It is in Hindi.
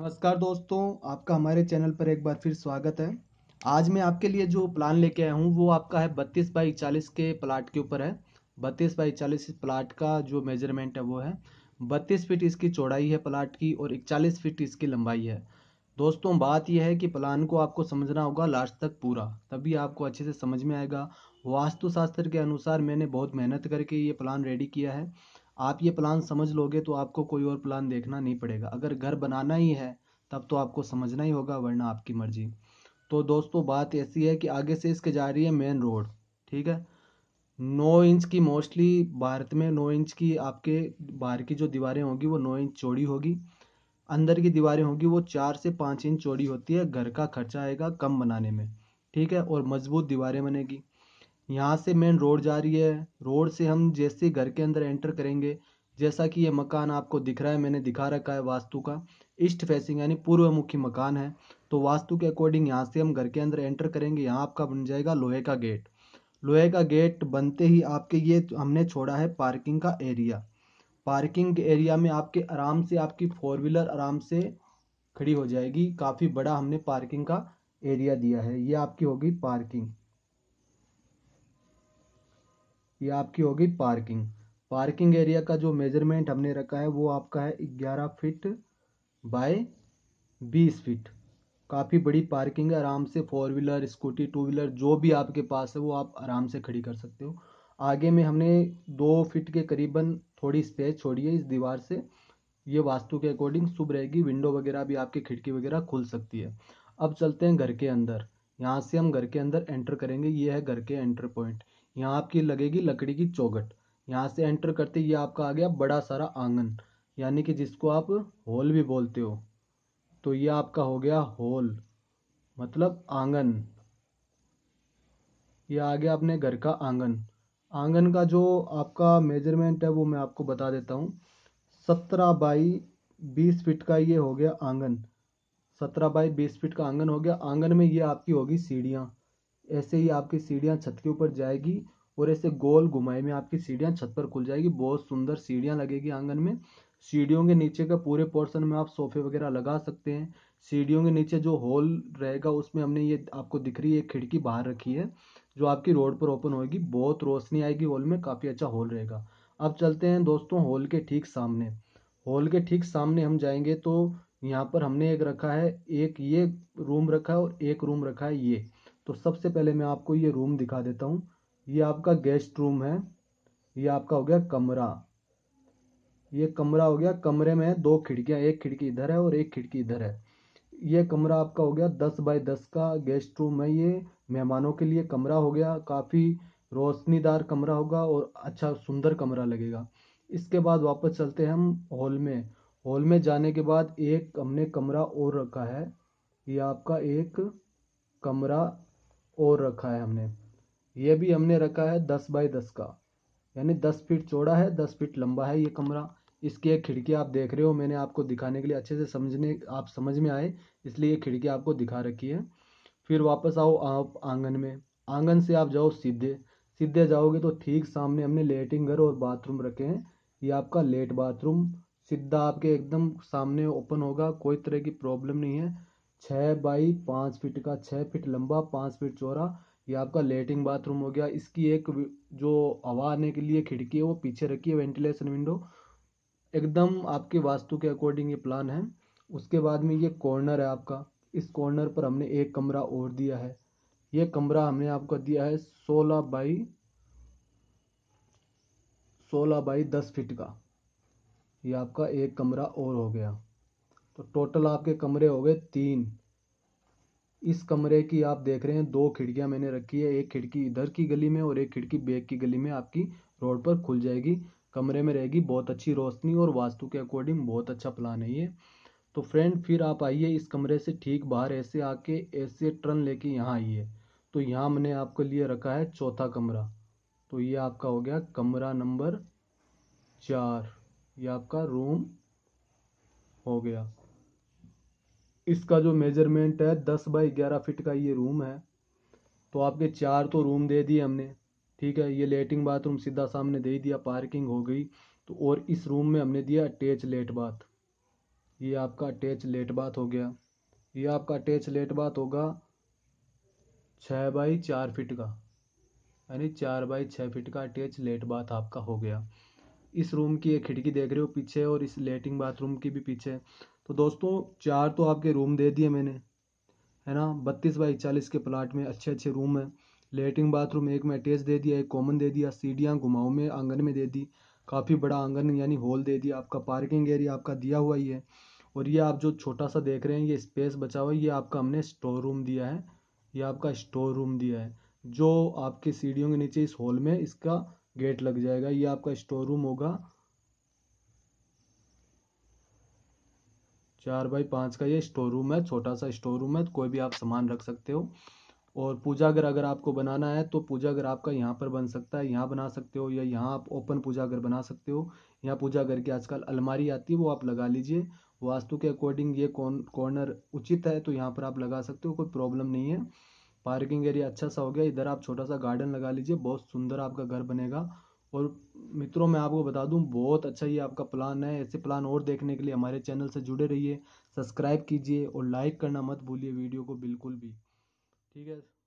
नमस्कार दोस्तों आपका हमारे चैनल पर एक बार फिर स्वागत है आज मैं आपके लिए जो प्लान लेके आया हूँ वो आपका है बत्तीस बाई चालीस के प्लाट के ऊपर है बत्तीस बाई चालीस प्लाट का जो मेजरमेंट है वो है बत्तीस फीट इसकी चौड़ाई है प्लाट की और इकचालीस फीट इसकी लंबाई है दोस्तों बात यह है कि प्लान को आपको समझना होगा लास्ट तक पूरा तभी आपको अच्छे से समझ में आएगा वास्तुशास्त्र के अनुसार मैंने बहुत मेहनत करके ये प्लान रेडी किया है आप ये प्लान समझ लोगे तो आपको कोई और प्लान देखना नहीं पड़ेगा अगर घर बनाना ही है तब तो आपको समझना ही होगा वरना आपकी मर्जी तो दोस्तों बात ऐसी है कि आगे से इसके जा रही है मेन रोड ठीक है नौ इंच की मोस्टली भारत में नौ इंच की आपके बाहर की जो दीवारें होंगी वो नौ इंच चौड़ी होगी अंदर की दीवारें होंगी वो चार से पाँच इंच चौड़ी होती है घर का खर्चा आएगा कम बनाने में ठीक है और मजबूत दीवारें बनेगी यहाँ से मेन रोड जा रही है रोड से हम जैसे घर के अंदर एंटर करेंगे जैसा कि ये मकान आपको दिख रहा है मैंने दिखा रखा है वास्तु का ईस्ट फेसिंग यानी पूर्व मुखी मकान है तो वास्तु के अकॉर्डिंग यहाँ से हम घर के अंदर एंटर करेंगे यहाँ आपका बन जाएगा लोहे का गेट लोहे का गेट बनते ही आपके ये हमने छोड़ा है पार्किंग का एरिया पार्किंग के एरिया में आपके आराम से आपकी फोर व्हीलर आराम से खड़ी हो जाएगी काफ़ी बड़ा हमने पार्किंग का एरिया दिया है ये आपकी होगी पार्किंग ये आपकी होगी पार्किंग पार्किंग एरिया का जो मेजरमेंट हमने रखा है वो आपका है ग्यारह फिट बाय बीस फिट काफ़ी बड़ी पार्किंग है आराम से four wheeler scooty two wheeler जो भी आपके पास है वो आप आराम से खड़ी कर सकते हो आगे में हमने दो फिट के करीबन थोड़ी स्पेस छोड़ी है इस दीवार से ये वास्तु के अकॉर्डिंग शुभ रहेगी विंडो वगैरह भी आपकी खिड़की वगैरह खुल सकती है अब चलते हैं घर के अंदर यहाँ से हम घर के अंदर एंटर करेंगे ये है घर के एंटर पॉइंट यहाँ आपकी लगेगी लकड़ी की चौगट यहाँ से एंटर करते ये आपका आ गया बड़ा सारा आंगन यानी कि जिसको आप हॉल भी बोलते हो तो ये आपका हो गया हॉल मतलब आंगन ये आ गया अपने घर का आंगन आंगन का जो आपका मेजरमेंट है वो मैं आपको बता देता हूँ सत्रह बाई बीस फिट का ये हो गया आंगन सत्रह बाई बीस फिट का आंगन हो गया आंगन में ये आपकी होगी सीढ़ियाँ ऐसे ही आपकी सीढ़ियाँ छत के ऊपर जाएगी और ऐसे गोल घुमाई में आपकी सीढ़ियाँ छत पर खुल जाएगी बहुत सुंदर सीढ़ियाँ लगेगी आंगन में सीढ़ियों के नीचे का पूरे पोर्शन में आप सोफे वगैरह लगा सकते हैं सीढ़ियों के नीचे जो हॉल रहेगा उसमें हमने ये आपको दिख रही है खिड़की बाहर रखी है जो आपकी रोड पर ओपन होगी बहुत रोशनी आएगी हॉल में काफ़ी अच्छा हॉल रहेगा अब चलते हैं दोस्तों हॉल के ठीक सामने हॉल के ठीक सामने हम जाएंगे तो यहाँ पर हमने एक रखा है एक ये रूम रखा है और एक रूम रखा है ये तो सबसे पहले मैं आपको ये रूम दिखा देता हूँ ये आपका गेस्ट रूम है ये आपका हो गया कमरा ये कमरा हो गया कमरे में दो खिड़कियाँ एक खिड़की इधर है और एक खिड़की इधर है ये कमरा आपका हो गया दस बाय दस का गेस्ट रूम है ये मेहमानों के लिए कमरा हो गया काफ़ी रोशनीदार कमरा होगा और अच्छा सुंदर कमरा लगेगा इसके बाद वापस चलते हैं हम हॉल में हॉल में जाने के बाद एक हमने कमरा और रखा है ये आपका एक कमरा और रखा है हमने ये भी हमने रखा है दस बाई दस का यानी दस फीट चौड़ा है दस फीट लंबा है ये कमरा इसकी एक खिड़की आप देख रहे हो मैंने आपको दिखाने के लिए अच्छे से समझने आप समझ में आए इसलिए ये खिड़की आपको दिखा रखी है फिर वापस आओ आप आंगन में आंगन से आप जाओ सीधे सीधे जाओगे तो ठीक सामने हमने लेटिंग घर और बाथरूम रखे हैं ये आपका लेट बाथरूम सीधा आपके एकदम सामने ओपन होगा कोई तरह की प्रॉब्लम नहीं है छः बाई पाँच फिट का छः फिट लंबा पाँच फिट चौड़ा ये आपका लेटरिन बाथरूम हो गया इसकी एक जो हवा आने के लिए खिड़की है वो पीछे रखी है वेंटिलेशन विंडो एकदम आपके वास्तु के अकॉर्डिंग ये प्लान है उसके बाद में ये कॉर्नर है आपका इस कॉर्नर पर हमने एक कमरा और दिया है ये कमरा हमने आपको दिया है सोलह बाई सोलह बाई दस फिट का ये आपका एक कमरा और हो गया तो टोटल आपके कमरे हो गए तीन इस कमरे की आप देख रहे हैं दो खिड़कियां मैंने रखी है एक खिड़की इधर की गली में और एक खिड़की बेग की गली में आपकी रोड पर खुल जाएगी कमरे में रहेगी बहुत अच्छी रोशनी और वास्तु के अकॉर्डिंग बहुत अच्छा प्लान है ये तो फ्रेंड फिर आप आइए इस कमरे से ठीक बाहर ऐसे आके ऐसे टर्न लेके यहाँ आइए तो यहाँ मैंने आपके लिए रखा है चौथा कमरा तो ये आपका हो गया कमरा नंबर चार ये आपका रूम हो गया इसका जो मेजरमेंट है दस बाई ग्यारह फिट का ये रूम है तो आपके चार तो रूम दे दिए हमने ठीक है ये लेटिंग बाथरूम सीधा सामने दे दिया पार्किंग हो गई तो और इस रूम में हमने दिया अटैच लेट बाथ ये आपका अटैच लेट बाथ हो गया ये आपका अटैच लेट बाथ होगा छः बाई चार फिट का यानी चार बाई छः फिट का अटैच लेट बाथ आपका हो गया इस रूम की एक खिड़की देख रहे हो पीछे और इस लेटिंग बाथरूम की भी पीछे तो दोस्तों चार तो आपके रूम दे दिए मैंने है ना बत्तीस बाई चालीस के प्लाट में अच्छे अच्छे रूम हैं लेटरिन बाथरूम एक में अटैच दे दिया एक कॉमन दे दिया सीढ़ियाँ घुमाओं में आंगन में दे दी काफ़ी बड़ा आंगन यानी हॉल दे दिया आपका पार्किंग एरिया आपका दिया हुआ ही है और ये आप जो छोटा सा देख रहे हैं ये स्पेस बचा हुआ है ये आपका हमने स्टोर रूम दिया है ये आपका स्टोर रूम दिया है जो आपकी सीढ़ियों के नीचे इस हॉल में इसका गेट लग जाएगा ये आपका स्टोर रूम होगा चार बाई पाँच का ये स्टोर रूम है छोटा सा स्टोर रूम है तो कोई भी आप सामान रख सकते हो और पूजा घर अगर आपको बनाना है तो पूजा घर आपका यहाँ पर बन सकता है यहाँ बना सकते हो या यहाँ आप ओपन पूजा घर बना सकते हो यहाँ पूजा घर की आजकल अलमारी आती है वो आप लगा लीजिए वास्तु के अकॉर्डिंग ये कॉर्नर उचित है तो यहाँ पर आप लगा सकते हो कोई प्रॉब्लम नहीं है पार्किंग एरिया अच्छा सा हो गया इधर आप छोटा सा गार्डन लगा लीजिए बहुत सुंदर आपका घर बनेगा और मित्रों मैं आपको बता दूं बहुत अच्छा ये आपका प्लान है ऐसे प्लान और देखने के लिए हमारे चैनल से जुड़े रहिए सब्सक्राइब कीजिए और लाइक करना मत भूलिए वीडियो को बिल्कुल भी ठीक है